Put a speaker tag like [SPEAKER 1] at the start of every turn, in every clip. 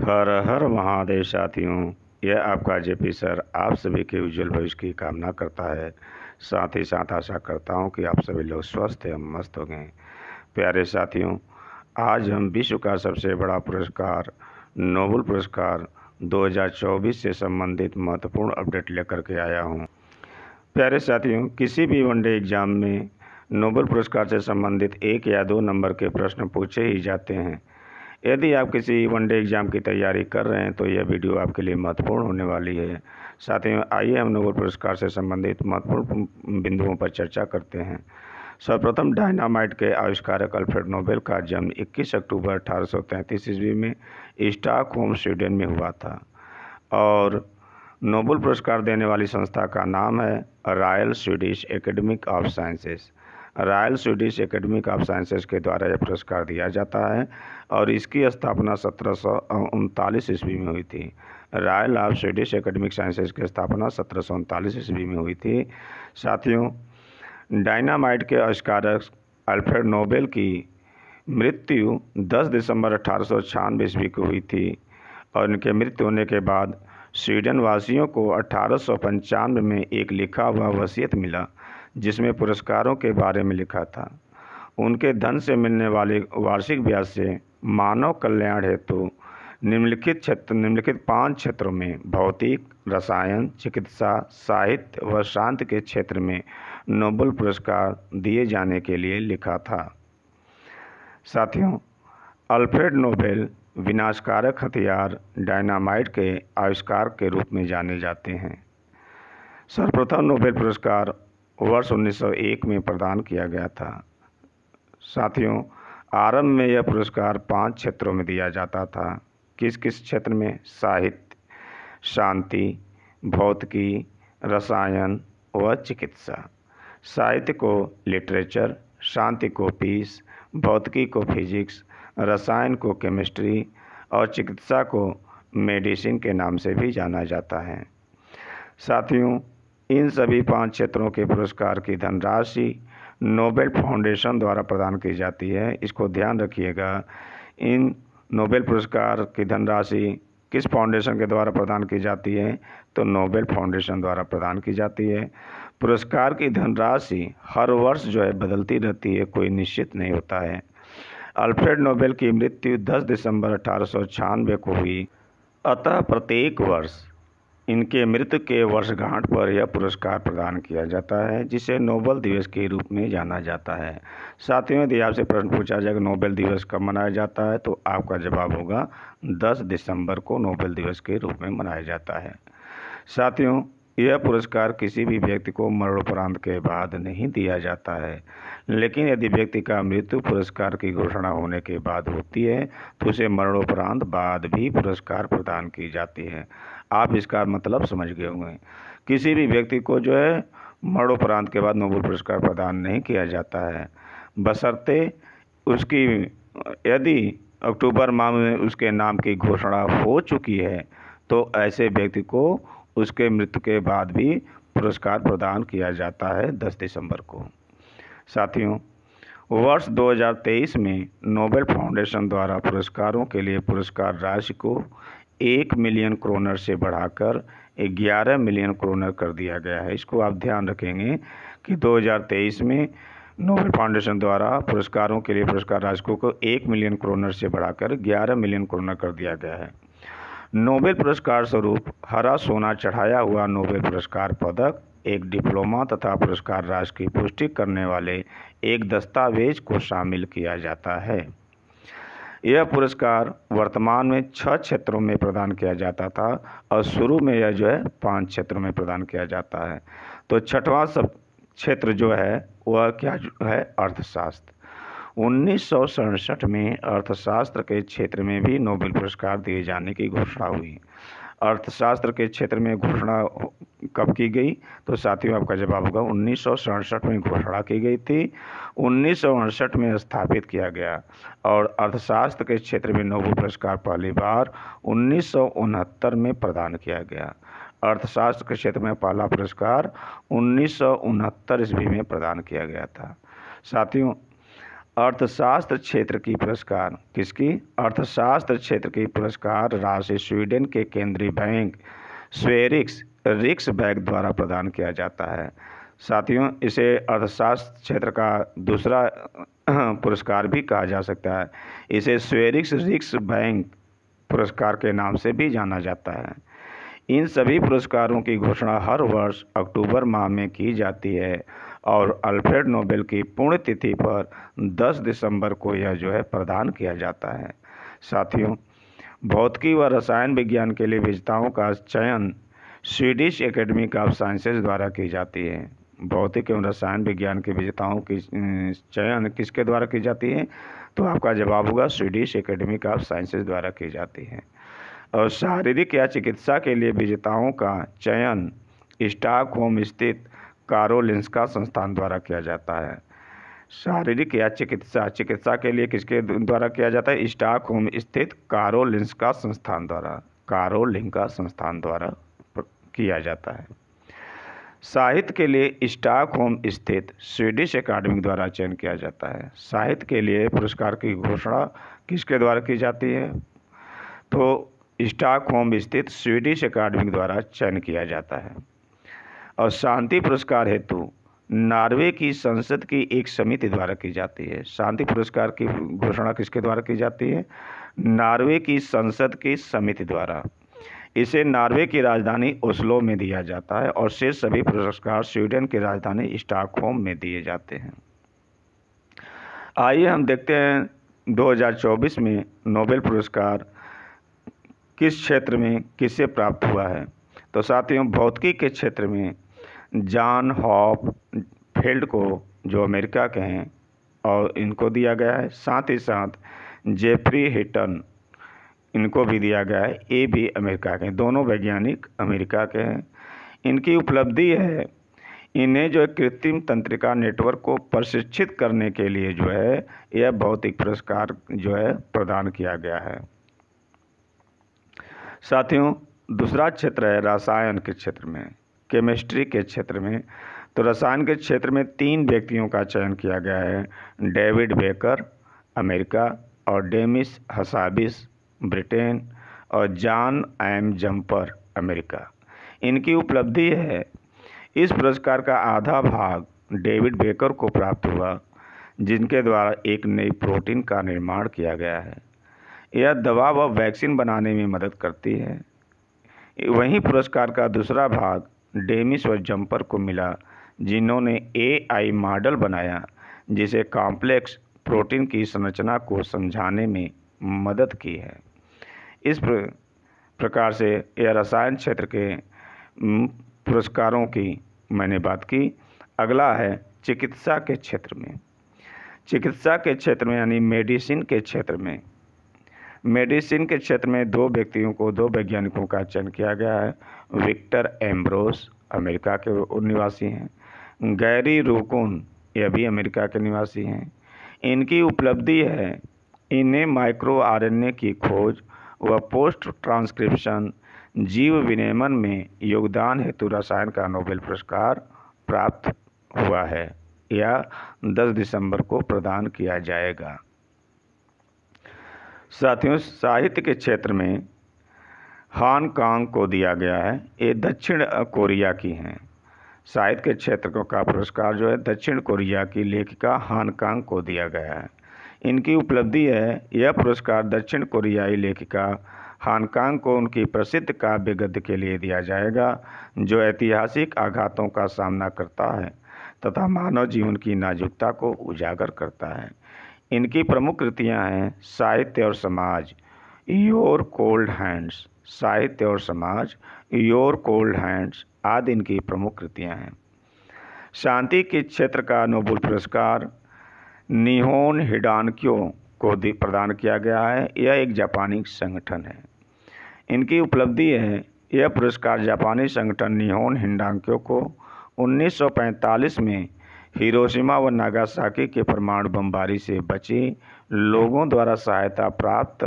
[SPEAKER 1] हर हर महादेव साथियों यह आपका जेपी सर आप सभी के उज्जवल भविष्य की कामना करता है साथ ही साथ आशा करता हूँ कि आप सभी लोग स्वस्थ एवं मस्त हो गए प्यारे साथियों आज हम विश्व का सबसे बड़ा पुरस्कार नोबल पुरस्कार 2024 से संबंधित महत्वपूर्ण अपडेट लेकर के आया हूँ प्यारे साथियों किसी भी वनडे एग्जाम में नोबल पुरस्कार से संबंधित एक या दो नंबर के प्रश्न पूछे ही जाते हैं यदि आप किसी वनडे एग्ज़ाम की तैयारी कर रहे हैं तो यह वीडियो आपके लिए महत्वपूर्ण होने वाली है साथ ही आइए हम नोबल पुरस्कार से संबंधित महत्वपूर्ण बिंदुओं पर चर्चा करते हैं सर्वप्रथम डायनामाइट के आविष्कारक अल्फ्रेड नोबेल का जन्म 21 अक्टूबर 1833 ईस्वी में होम स्वीडन में हुआ था और नोबल पुरस्कार देने वाली संस्था का नाम है Royal Swedish Academic of Sciences Royal Swedish Academy of Sciences के द्वारा यह पुरस्कार दिया जाता है और इसकी स्थापना सत्रह सौ उनतालीस ईस्वी में हुई थी Royal of Swedish Academic Sciences की स्थापना सत्रह सौ उनतालीस ईस्वी में हुई थी साथियों डायनामाइट के आविष्कारक अल्फ्रेड नोबेल की मृत्यु 10 दिसंबर अठारह सौ ईस्वी को हुई थी और इनके मृत्यु होने के बाद स्वीडन वासियों को अठारह में एक लिखा हुआ वसीयत मिला जिसमें पुरस्कारों के बारे में लिखा था उनके धन से मिलने वाले वार्षिक ब्याज से मानव कल्याण हेतु निम्नलिखित क्षेत्र निम्नलिखित पांच क्षेत्रों में भौतिक रसायन चिकित्सा साहित्य व शांति के क्षेत्र में नोबल पुरस्कार दिए जाने के लिए लिखा था साथियों अल्फ्रेड नोबेल विनाशकारक हथियार डायनामाइट के आविष्कार के रूप में जाने जाते हैं सर्वप्रथम नोबेल पुरस्कार वर्ष 1901 में प्रदान किया गया था साथियों आरंभ में यह पुरस्कार पांच क्षेत्रों में दिया जाता था किस किस क्षेत्र में साहित्य शांति भौतिकी रसायन व चिकित्सा साहित्य को लिटरेचर शांति को पीस भौतिकी को फिजिक्स रसायन को केमिस्ट्री और चिकित्सा को मेडिसिन के नाम से भी जाना जाता है साथियों इन सभी पांच क्षेत्रों के पुरस्कार की धनराशि नोबेल फाउंडेशन द्वारा प्रदान की जाती है इसको ध्यान रखिएगा इन नोबेल पुरस्कार की धनराशि किस फाउंडेशन के द्वारा प्रदान की जाती है तो नोबेल फाउंडेशन द्वारा प्रदान की जाती है पुरस्कार की धनराशि हर वर्ष जो है बदलती रहती है कोई निश्चित नहीं होता है अल्फ्रेड नोबेल की मृत्यु 10 दिसंबर अठारह को हुई अतः प्रत्येक वर्ष इनके मृत्यु के वर्षगांठ पर यह पुरस्कार प्रदान किया जाता है जिसे नोबल दिवस के रूप में जाना जाता है साथियों यदि आपसे प्रश्न पूछा कि नोबेल दिवस कब मनाया जाता है तो आपका जवाब होगा दस दिसंबर को नोबेल दिवस के रूप में मनाया जाता है साथियों यह पुरस्कार किसी भी व्यक्ति को मरणोपरांत के बाद नहीं दिया जाता है लेकिन यदि व्यक्ति का मृत्यु पुरस्कार की घोषणा होने के बाद होती है तो उसे मरणोपरांत बाद भी पुरस्कार प्रदान की जाती है आप इसका मतलब समझ गए होंगे किसी भी व्यक्ति को जो है मरणोपरांत के बाद नोबल पुरस्कार प्रदान नहीं किया जाता है बशर्ते उसकी यदि अक्टूबर माह में उसके नाम की घोषणा हो चुकी है तो ऐसे व्यक्ति को उसके मृत्यु के बाद भी पुरस्कार प्रदान किया जाता है 10 दिसंबर को साथियों वर्ष 2023 में नोबेल फाउंडेशन द्वारा पुरस्कारों के लिए पुरस्कार राशि को एक मिलियन क्रोनर से बढ़ाकर ग्यारह मिलियन क्रोनर कर दिया गया है इसको आप ध्यान रखेंगे कि 2023 में नोबेल फाउंडेशन द्वारा पुरस्कारों के लिए पुरस्कार राशकों को एक मिलियन क्रोनर से बढ़ाकर ग्यारह मिलियन क्रोनर कर दिया गया है नोबेल पुरस्कार स्वरूप हरा सोना चढ़ाया हुआ नोबेल पुरस्कार पदक एक डिप्लोमा तथा पुरस्कार राज की पुष्टि करने वाले एक दस्तावेज को शामिल किया जाता है यह पुरस्कार वर्तमान में छः क्षेत्रों में प्रदान किया जाता था और शुरू में यह जो है पांच क्षेत्रों में प्रदान किया जाता है तो छठवां सब क्षेत्र जो है वह क्या है अर्थशास्त्र उन्नीस में अर्थशास्त्र के क्षेत्र में भी नोबेल पुरस्कार दिए जाने की घोषणा हुई अर्थशास्त्र के क्षेत्र में घोषणा कब की गई तो साथियों आपका जवाब होगा उन्नीस में घोषणा की गई थी उन्नीस में स्थापित किया गया और अर्थशास्त्र के क्षेत्र में नोबल पुरस्कार पहली बार उन्नीस में प्रदान किया गया अर्थशास्त्र के क्षेत्र में पहला पुरस्कार उन्नीस ईस्वी में प्रदान किया गया था साथियों अर्थशास्त्र क्षेत्र की पुरस्कार किसकी अर्थशास्त्र क्षेत्र की पुरस्कार राशि स्वीडन के केंद्रीय बैंक स्वेरिक्स रिक्स बैग द्वारा प्रदान किया जाता है साथियों इसे अर्थशास्त्र क्षेत्र का दूसरा पुरस्कार भी कहा जा सकता है इसे स्वेरिक्स रिक्स बैंक पुरस्कार के नाम से भी जाना जाता है इन सभी पुरस्कारों की घोषणा हर वर्ष अक्टूबर माह में की जाती है और अल्फ्रेड नोबेल की पुण्यतिथि पर 10 दिसंबर को यह जो है प्रदान किया जाता है साथियों भौतिकी व रसायन विज्ञान के लिए विजेताओं का चयन स्वीडिश एकेडमी ऑफ साइंसेज द्वारा की जाती है भौतिक एवं रसायन विज्ञान के विजेताओं की चयन किसके द्वारा की जाती है तो आपका जवाब होगा स्वीडिश एकेडमी ऑफ साइंसेज द्वारा की जाती है और शारीरिक या चिकित्सा के लिए विजेताओं का चयन स्टॉकहोम स्थित कारोलिंस्का संस्थान द्वारा किया जाता है शारीरिक या चिकित्सा चिकित्सा के लिए किसके द्वारा किया जाता है स्टॉकहोम स्थित कारोलिंस्का संस्थान द्वारा कारोलिंका संस्थान द्वारा किया जाता है साहित्य के लिए स्टॉकहोम स्थित स्वीडिश अकादमी द्वारा चयन किया जाता है साहित्य के लिए पुरस्कार की घोषणा किसके द्वारा की जाती है तो स्टॉकहोम स्थित स्वीडिश अकादमी द्वारा चयन किया जाता है और शांति पुरस्कार हेतु नॉर्वे की संसद की एक समिति द्वारा की जाती है शांति पुरस्कार की घोषणा किसके द्वारा की जाती है नॉर्वे की संसद की समिति द्वारा इसे नॉर्वे की राजधानी ओस्लो में दिया जाता है और शेष सभी पुरस्कार स्वीडन की राजधानी स्टॉकहोम में दिए जाते हैं आइए हम देखते हैं 2024 में नोबेल पुरस्कार किस क्षेत्र में किसे प्राप्त हुआ है तो साथियों भौतिकी के क्षेत्र में जॉन हॉप फील्ड को जो अमेरिका के हैं और इनको दिया गया है साथ ही साथ जेफरी हिटन इनको भी दिया गया है ये भी अमेरिका के दोनों वैज्ञानिक अमेरिका के हैं इनकी उपलब्धि है इन्हें जो है कृत्रिम तंत्रिका नेटवर्क को प्रशिक्षित करने के लिए जो है यह भौतिक पुरस्कार जो है प्रदान किया गया है साथियों दूसरा क्षेत्र है रसायन के क्षेत्र में केमिस्ट्री के क्षेत्र में तो रसायन के क्षेत्र में तीन व्यक्तियों का चयन किया गया है डेविड बेकर अमेरिका और डेमिस हसाबिस ब्रिटेन और जॉन एम जम्पर अमेरिका इनकी उपलब्धि है इस पुरस्कार का आधा भाग डेविड बेकर को प्राप्त हुआ जिनके द्वारा एक नई प्रोटीन का निर्माण किया गया है यह दवा व वैक्सीन बनाने में मदद करती है वहीं पुरस्कार का दूसरा भाग डेमिस और जम्पर को मिला जिन्होंने एआई मॉडल बनाया जिसे कॉम्प्लेक्स प्रोटीन की संरचना को समझाने में मदद की है इस प्रकार से यह रसायन क्षेत्र के पुरस्कारों की मैंने बात की अगला है चिकित्सा के क्षेत्र में चिकित्सा के क्षेत्र में यानी मेडिसिन के क्षेत्र में मेडिसिन के क्षेत्र में दो व्यक्तियों को दो वैज्ञानिकों का चयन किया गया है विक्टर एम्ब्रोस अमेरिका के निवासी हैं गैरी रूकोन यह भी अमेरिका के निवासी हैं इनकी उपलब्धि है इन्हें माइक्रो आरएनए की खोज व पोस्ट ट्रांसक्रिप्शन जीव विनियमन में योगदान हेतु रसायन का नोबेल पुरस्कार प्राप्त हुआ है यह 10 दिसंबर को प्रदान किया जाएगा साथियों साहित्य के क्षेत्र में हानकांग को दिया गया है ये दक्षिण कोरिया की हैं साहित्य के क्षेत्र का पुरस्कार जो है दक्षिण कोरिया की लेखिका हानकांग को दिया गया है इनकी उपलब्धि है यह पुरस्कार दक्षिण कोरियाई लेखिका हानकांग को उनकी प्रसिद्ध काव्य गद्य के लिए दिया जाएगा जो ऐतिहासिक आघातों का सामना करता है तथा मानव जीवन की नाजुकता को उजागर करता है इनकी प्रमुख कृतियाँ हैं साहित्य और समाज योर कोल्ड हैंड्स साहित्य और समाज योर कोल्ड हैंड्स आदि इनकी प्रमुख कृतियाँ हैं शांति के क्षेत्र का नोबल पुरस्कार निहोन हिडानक्यो को प्रदान किया गया है यह एक जापानी संगठन है इनकी उपलब्धि है यह पुरस्कार जापानी संगठन निहोन हिंडांक्यो को 1945 में हिरोशिमा व नागासाकी के परमाणु बमबारी से बचे लोगों द्वारा सहायता प्राप्त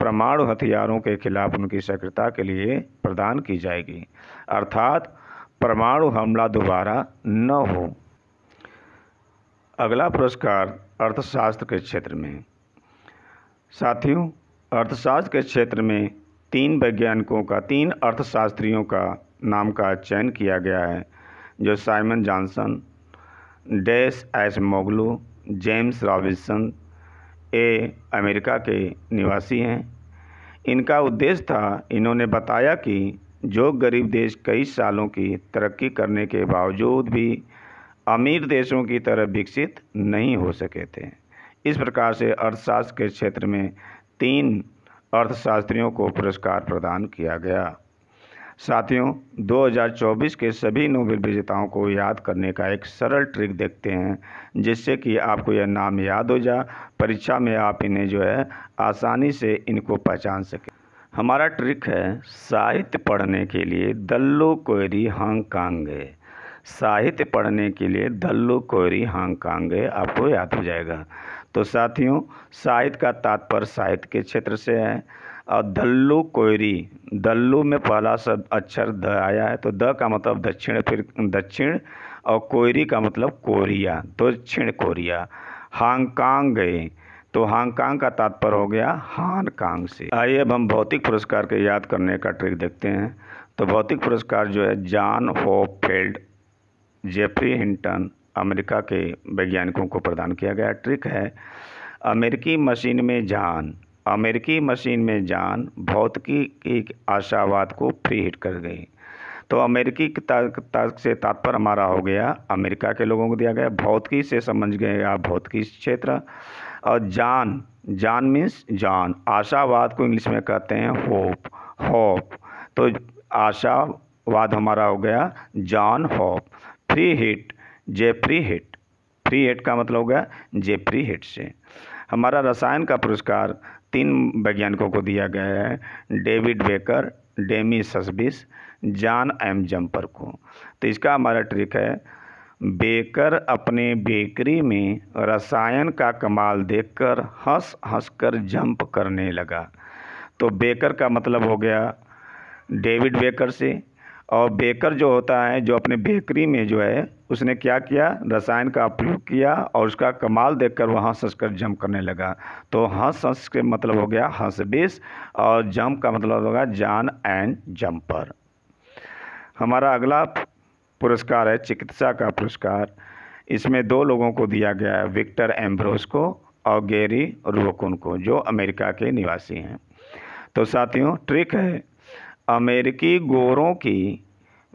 [SPEAKER 1] परमाणु हथियारों के खिलाफ उनकी सक्रियता के लिए प्रदान की जाएगी अर्थात परमाणु हमला दोबारा न हो अगला पुरस्कार अर्थशास्त्र के क्षेत्र में साथियों अर्थशास्त्र के क्षेत्र में तीन वैज्ञानिकों का तीन अर्थशास्त्रियों का नाम का चयन किया गया है जो साइमन जॉनसन डेस एस मोगलू जेम्स रॉबिसन ए अमेरिका के निवासी हैं इनका उद्देश्य था इन्होंने बताया कि जो गरीब देश कई सालों की तरक्की करने के बावजूद भी अमीर देशों की तरह विकसित नहीं हो सके थे इस प्रकार से अर्थशास्त्र के क्षेत्र में तीन अर्थशास्त्रियों को पुरस्कार प्रदान किया गया साथियों 2024 के सभी नोबेल विजेताओं को याद करने का एक सरल ट्रिक देखते हैं जिससे कि आपको यह नाम याद हो जाए परीक्षा में आप इन्हें जो है आसानी से इनको पहचान सकें हमारा ट्रिक है साहित्य पढ़ने के लिए दल्लो कोयरी हांगकांग साहित्य पढ़ने के लिए दल्लू कोयरी हांगकांग गए आपको याद हो जाएगा तो साथियों साहित्य का तात्पर्य साहित्य के क्षेत्र से है और दल्लू कोयरी दल्लू में पहला शब्द अक्षर द आया है तो द का मतलब दक्षिण फिर दक्षिण और कोयरी का मतलब कोरिया दक्षिण कोरिया हांगकांग गए तो हांगकांग का तात्पर्य हो गया हानकांग से आइए अब हम भौतिक पुरस्कार के याद करने का ट्रिक देखते हैं तो भौतिक पुरस्कार जो है John Field Geoffrey Hinton America के वैज्ञानिकों को प्रदान किया गया ट्रिक है अमेरिकी मशीन में जान अमेरिकी मशीन में जान भौतिकी की आशावाद को फ्री हिट कर गई तो अमेरिकी तर्क से तात्पर्य हमारा हो गया अमेरिका के लोगों को दिया गया भौतिकी से समझ गए आप भौतिकी क्षेत्र और जान जान मीन्स जान आशावाद को इंग्लिश में कहते हैं होप होप तो आशावाद हमारा हो गया John Hope free hit Geoffrey hit free hit का मतलब होगा जेफ्री हिट से हमारा रसायन का पुरस्कार तीन वैज्ञानिकों को दिया गया है David Baker Demi Hassabis John M Jumper को तो इसका हमारा ट्रिक है बेकर अपने बेकरी में रसायन का कमाल देखकर हंस हंस कर जंप करने लगा तो बेकर का मतलब हो गया डेविड बेकर से और बेकर जो होता है जो अपने बेकरी में जो है उसने क्या किया रसायन का प्रयोग किया और उसका कमाल देखकर कर हंस हंस जम करने लगा तो हंस हंस के मतलब हो गया हंस बेस और जम का मतलब होगा जान एंड जम्पर हमारा अगला पुरस्कार है चिकित्सा का पुरस्कार इसमें दो लोगों को दिया गया है विक्टर एम्ब्रोस को और गेरी रोकुन को जो अमेरिका के निवासी हैं तो साथियों ट्रिक है अमेरिकी गोरों की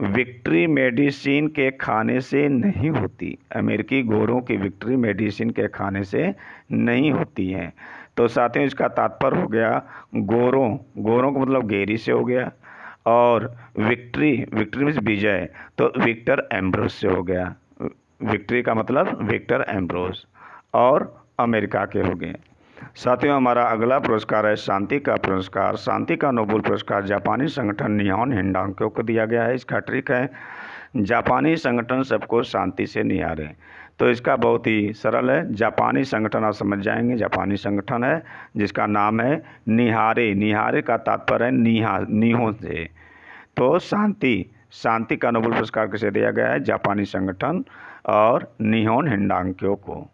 [SPEAKER 1] विक्ट्री मेडिसिन के खाने से नहीं होती अमेरिकी गोरों की विक्ट्री मेडिसिन के खाने से नहीं होती है तो साथियों इसका तात्पर्य हो गया गोरों गोरों का मतलब गेरी से हो गया और विक्ट्री विक्ट्री मीन्स विजय तो विक्टर एम्ब्रोस से हो गया विक्ट्री का मतलब विक्टर एम्ब्रोस और अमेरिका के हो गए साथियों हमारा अगला पुरस्कार है शांति का पुरस्कार शांति का नोबल पुरस्कार जापानी संगठन निहान हिंडांक्यो को दिया गया है इसका ट्रिक है जापानी संगठन सबको शांति से निहारें तो इसका बहुत ही सरल है जापानी संगठन आप समझ जाएंगे जापानी संगठन है जिसका नाम है निहारे निहारे का तात्पर्य है निहा निहो से तो शांति शांति का नोबल पुरस्कार किसे दिया गया है जापानी संगठन और निहोन हिंडांक्यो को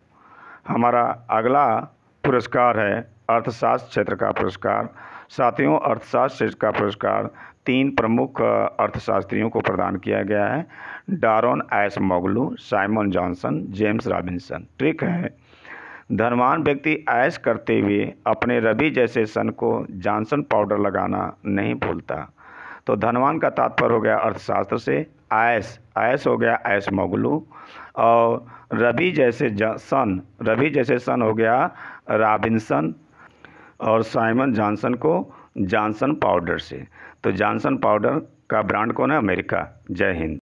[SPEAKER 1] हमारा अगला पुरस्कार है अर्थशास्त्र क्षेत्र का पुरस्कार साथियों अर्थशास्त्र क्षेत्र का पुरस्कार तीन प्रमुख अर्थशास्त्रियों को प्रदान किया गया है Daron Acemoglu Simon Johnson James Robinson trick है धनवान व्यक्ति ऐश करते हुए अपने रवि जैसे सन को जॉनसन पाउडर लगाना नहीं भूलता तो धनवान का तात्पर्य हो गया अर्थशास्त्र से आयस आयस हो गया ऐश मोगलू और रवि जैसे सन रवि जैसे सन हो गया रॉबिन्सन और साइमन जॉनसन को जॉनसन पाउडर से तो जॉनसन पाउडर का ब्रांड कौन है अमेरिका जय हिंद